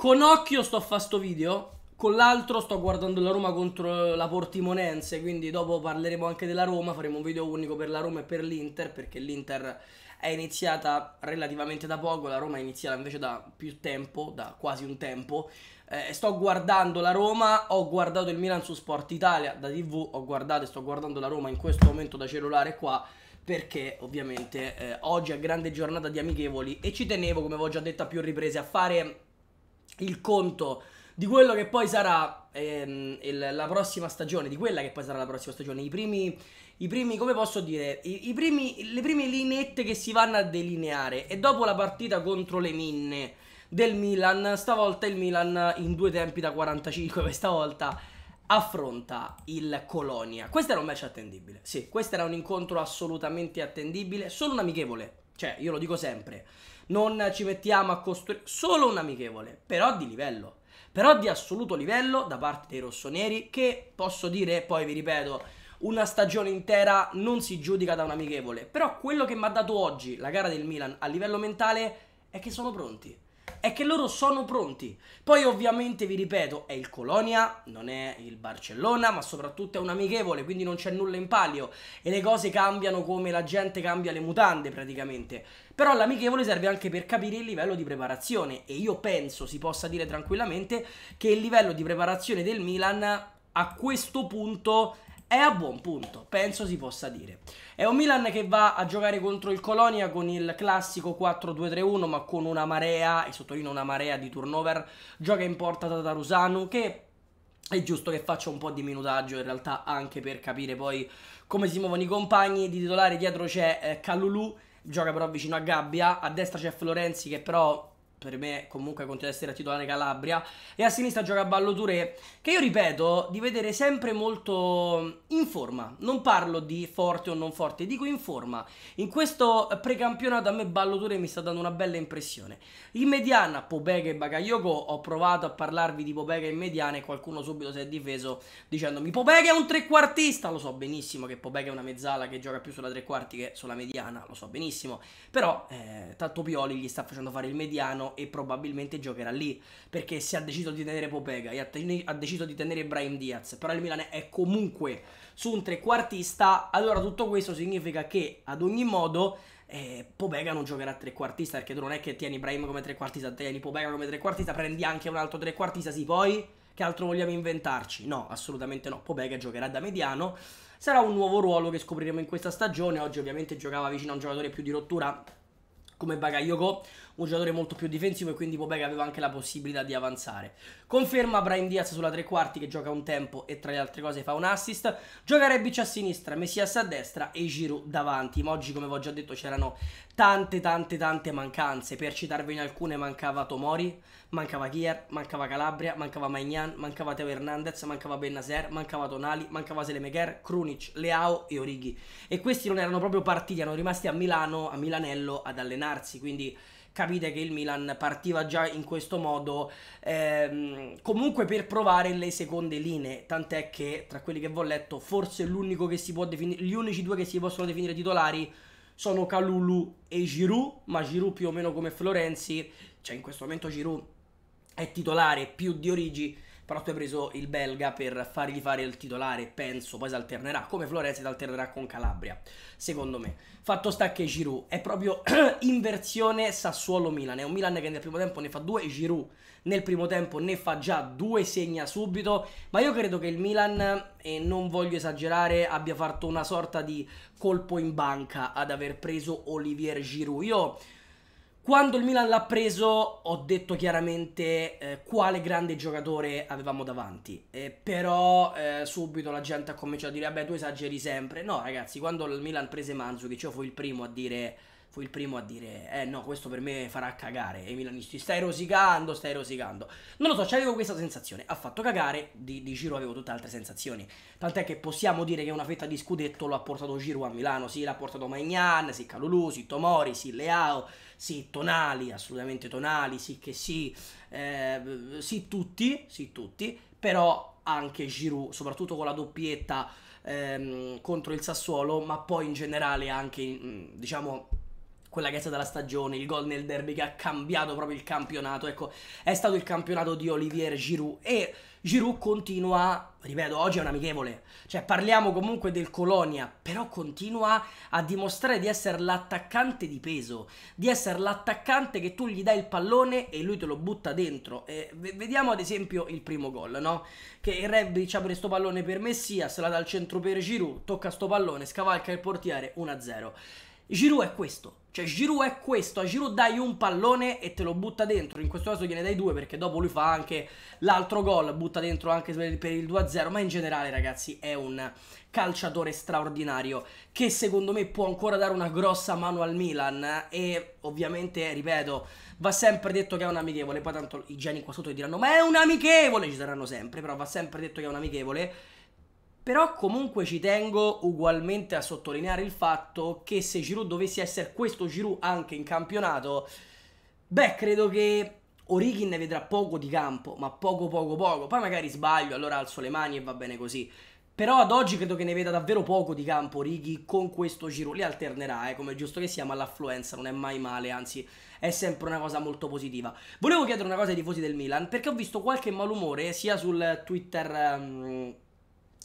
Con occhio sto a fare sto video. Con l'altro sto guardando la Roma contro la Portimonense. Quindi dopo parleremo anche della Roma. Faremo un video unico per la Roma e per l'Inter. Perché l'Inter è iniziata relativamente da poco, la Roma è iniziata invece da più tempo, da quasi un tempo. Eh, sto guardando la Roma, ho guardato il Milan su Sport Italia da TV, ho guardato e sto guardando la Roma in questo momento da cellulare qua perché ovviamente eh, oggi è grande giornata di amichevoli e ci tenevo, come avevo già detto a più riprese, a fare il conto di quello che poi sarà ehm, il, la prossima stagione, di quella che poi sarà la prossima stagione, i primi, i primi come posso dire, i, i primi, le prime linette che si vanno a delineare e dopo la partita contro le Minne del Milan, stavolta il Milan in due tempi da 45, questa volta affronta il Colonia. Questo era un match attendibile, sì, questo era un incontro assolutamente attendibile, solo un amichevole, cioè, io lo dico sempre, non ci mettiamo a costruire solo un amichevole, però di livello. Però di assoluto livello da parte dei rossoneri che posso dire, poi vi ripeto, una stagione intera non si giudica da un amichevole. Però quello che mi ha dato oggi la gara del Milan a livello mentale è che sono pronti è che loro sono pronti. Poi ovviamente vi ripeto, è il Colonia, non è il Barcellona, ma soprattutto è un amichevole, quindi non c'è nulla in palio e le cose cambiano come la gente cambia le mutande praticamente. Però l'amichevole serve anche per capire il livello di preparazione e io penso si possa dire tranquillamente che il livello di preparazione del Milan a questo punto è a buon punto, penso si possa dire. È un Milan che va a giocare contro il Colonia con il classico 4-2-3-1, ma con una marea, e sottolineo una marea di turnover. Gioca in porta da Tatarusanu, che è giusto che faccia un po' di minutaggio in realtà anche per capire poi come si muovono i compagni. Di titolare dietro c'è Calulu, eh, gioca però vicino a Gabbia, a destra c'è Florenzi che però per me comunque continua ad essere titolare Calabria, e a sinistra gioca Ballo Touré, che io ripeto di vedere sempre molto in forma, non parlo di forte o non forte, dico in forma, in questo precampionato a me Ballo Touré mi sta dando una bella impressione, in mediana Pobega e Bagayoko, ho provato a parlarvi di Pobega in mediana e qualcuno subito si è difeso dicendomi Pobega è un trequartista, lo so benissimo che Pobega è una mezzala che gioca più sulla trequarti che sulla mediana, lo so benissimo, però eh, tanto Pioli gli sta facendo fare il mediano e probabilmente giocherà lì perché se ha deciso di tenere Popega e ha, ten- ha deciso di tenere Brian Diaz, però il Milan è comunque su un trequartista, allora tutto questo significa che ad ogni modo eh, Pobega non giocherà trequartista perché tu non è che tieni Ibrahim come trequartista, tieni Popega come trequartista, prendi anche un altro trequartista, sì, poi che altro vogliamo inventarci? No, assolutamente no, Popega giocherà da mediano, sarà un nuovo ruolo che scopriremo in questa stagione, oggi ovviamente giocava vicino a un giocatore più di rottura come Bagayoko, un giocatore molto più difensivo e quindi Pobega aveva anche la possibilità di avanzare. Conferma Brian Diaz sulla tre quarti che gioca un tempo e tra le altre cose fa un assist. Gioca Rebic a sinistra, Messias a destra e Giroud davanti. Ma oggi, come vi ho già detto, c'erano tante tante tante mancanze. Per citarvene alcune mancava Tomori, mancava Ghier, mancava Calabria, mancava Magnan, mancava Teo Hernandez, mancava Bennaser, mancava Tonali, mancava Selemegher, Krunic, Leao e Orighi. E questi non erano proprio partiti, erano rimasti a Milano, a Milanello ad allenarsi, quindi capite che il Milan partiva già in questo modo ehm, comunque per provare le seconde linee tant'è che tra quelli che vi ho letto forse l'unico che si può definire gli unici due che si possono definire titolari sono Calulu e Giroud, ma Giroud più o meno come Florenzi, cioè in questo momento Giroud è titolare più di Origi però tu hai preso il belga per fargli fare il titolare, penso, poi si alternerà, come Florenzi si alternerà con Calabria, secondo me. Fatto sta che Giroud è proprio inversione Sassuolo-Milan, è un Milan che nel primo tempo ne fa due, Giroud nel primo tempo ne fa già due, segna subito, ma io credo che il Milan, e non voglio esagerare, abbia fatto una sorta di colpo in banca ad aver preso Olivier Giroud. Io quando il Milan l'ha preso ho detto chiaramente eh, quale grande giocatore avevamo davanti, eh, però eh, subito la gente ha cominciato a dire vabbè tu esageri sempre, no ragazzi quando il Milan prese Manzucchi io fui il primo a dire fu il primo a dire eh no questo per me farà cagare e i milanisti stai rosicando stai rosicando non lo so c'avevo questa sensazione ha fatto cagare di, di Giro avevo tutte altre sensazioni tant'è che possiamo dire che una fetta di scudetto l'ha portato Giro a Milano sì l'ha portato Magnan sì Calulu sì Tomori sì Leao sì Tonali assolutamente Tonali sì che sì eh, sì tutti sì tutti però anche Giroud, soprattutto con la doppietta ehm, contro il Sassuolo, ma poi in generale anche, diciamo, quella che è stata la stagione, il gol nel derby che ha cambiato proprio il campionato, ecco, è stato il campionato di Olivier Giroud e Giroud continua, ripeto, oggi è un amichevole, cioè parliamo comunque del Colonia, però continua a dimostrare di essere l'attaccante di peso, di essere l'attaccante che tu gli dai il pallone e lui te lo butta dentro. E vediamo ad esempio il primo gol, no? Che il Rebbi ci apre sto pallone per Messias, la dà al centro per Giroud, tocca sto pallone, scavalca il portiere 1-0. Giroud è questo. Cioè Giroud è questo, a Giroud dai un pallone e te lo butta dentro, in questo caso gliene dai due perché dopo lui fa anche l'altro gol, butta dentro anche per il 2-0, ma in generale ragazzi è un calciatore straordinario che secondo me può ancora dare una grossa mano al Milan e ovviamente, ripeto, va sempre detto che è un amichevole, poi tanto i geni qua sotto diranno ma è un amichevole, ci saranno sempre, però va sempre detto che è un amichevole però comunque ci tengo ugualmente a sottolineare il fatto che se Giroud dovesse essere questo Giroud anche in campionato, beh, credo che Orighi ne vedrà poco di campo, ma poco poco poco. Poi magari sbaglio, allora alzo le mani e va bene così. Però ad oggi credo che ne veda davvero poco di campo Righi con questo giro. Li alternerà, eh, come è giusto che sia, ma l'affluenza non è mai male, anzi è sempre una cosa molto positiva. Volevo chiedere una cosa ai tifosi del Milan, perché ho visto qualche malumore sia sul Twitter... Um,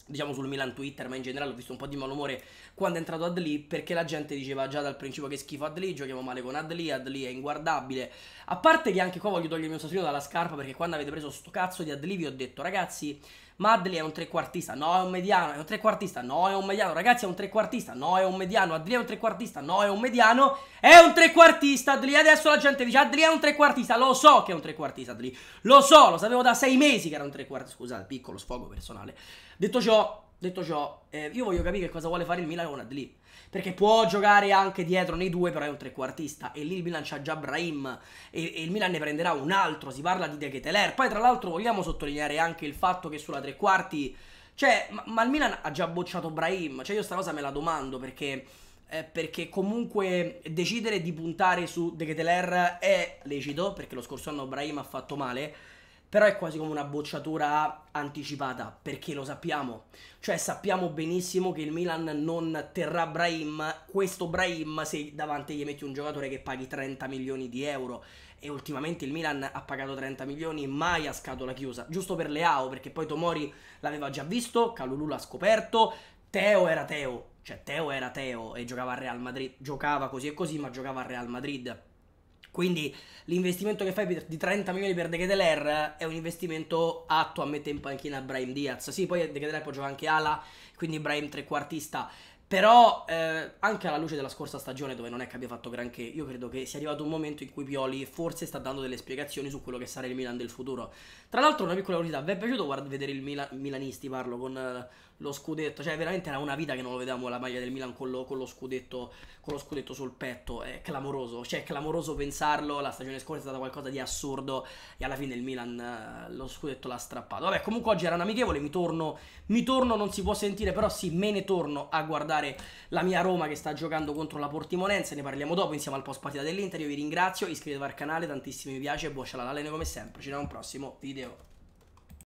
diciamo sul Milan Twitter, ma in generale ho visto un po' di malumore quando è entrato Adli, perché la gente diceva già dal principio che schifo Adli, giochiamo male con Adli, Adli è inguardabile. A parte che anche qua voglio togliermi un sassolino dalla scarpa, perché quando avete preso sto cazzo di Adli vi ho detto, ragazzi, Madli è un trequartista, no è un mediano, è un trequartista, no è un mediano, ragazzi è un trequartista, no è un mediano, Adli è un trequartista, no è un mediano, è un trequartista Adli, adesso la gente dice Adli è un trequartista, lo so che è un trequartista Adli, lo so, lo sapevo da sei mesi che era un trequartista, scusate, piccolo sfogo personale. Detto ciò, detto ciò, eh, io voglio capire che cosa vuole fare il Milan con Adli. Perché può giocare anche dietro nei due, però è un trequartista. E lì il Milan c'ha già Brahim. E, e il Milan ne prenderà un altro. Si parla di De Keteler. Poi, tra l'altro, vogliamo sottolineare anche il fatto che sulla trequarti. Cioè, ma, ma il Milan ha già bocciato Brahim. Cioè, io sta cosa me la domando perché. Eh, perché comunque decidere di puntare su De Keteler è lecito, perché lo scorso anno Brahim ha fatto male però è quasi come una bocciatura anticipata, perché lo sappiamo. Cioè sappiamo benissimo che il Milan non terrà Brahim, questo Brahim se davanti gli metti un giocatore che paghi 30 milioni di euro e ultimamente il Milan ha pagato 30 milioni mai a scatola chiusa, giusto per Leao, perché poi Tomori l'aveva già visto, Calulu l'ha scoperto, Teo era Teo, cioè Teo era Teo e giocava a Real Madrid, giocava così e così, ma giocava a Real Madrid. Quindi l'investimento che fai di 30 milioni per De Keteler è un investimento atto a mettere in panchina Brahim Diaz. Sì, poi De Keteler può giocare anche ala, quindi Brahim trequartista. Però eh, anche alla luce della scorsa stagione dove non è che abbia fatto granché, io credo che sia arrivato un momento in cui Pioli forse sta dando delle spiegazioni su quello che sarà il Milan del futuro. Tra l'altro una piccola curiosità, vi è piaciuto guard- vedere il Mila- Milanisti, parlo, con eh, lo scudetto? Cioè veramente era una vita che non lo vedevamo la maglia del Milan con lo, con lo, scudetto, con lo scudetto, sul petto, è clamoroso, cioè è clamoroso pensarlo, la stagione scorsa è stata qualcosa di assurdo e alla fine il Milan eh, lo scudetto l'ha strappato. Vabbè comunque oggi era un amichevole, mi torno, mi torno, non si può sentire, però sì, me ne torno a guardare salutare la mia Roma che sta giocando contro la Portimonense, ne parliamo dopo insieme al post partita dell'Inter, io vi ringrazio, iscrivetevi al canale, tantissimi mi piace e buon cialalene come sempre, ci vediamo al prossimo video.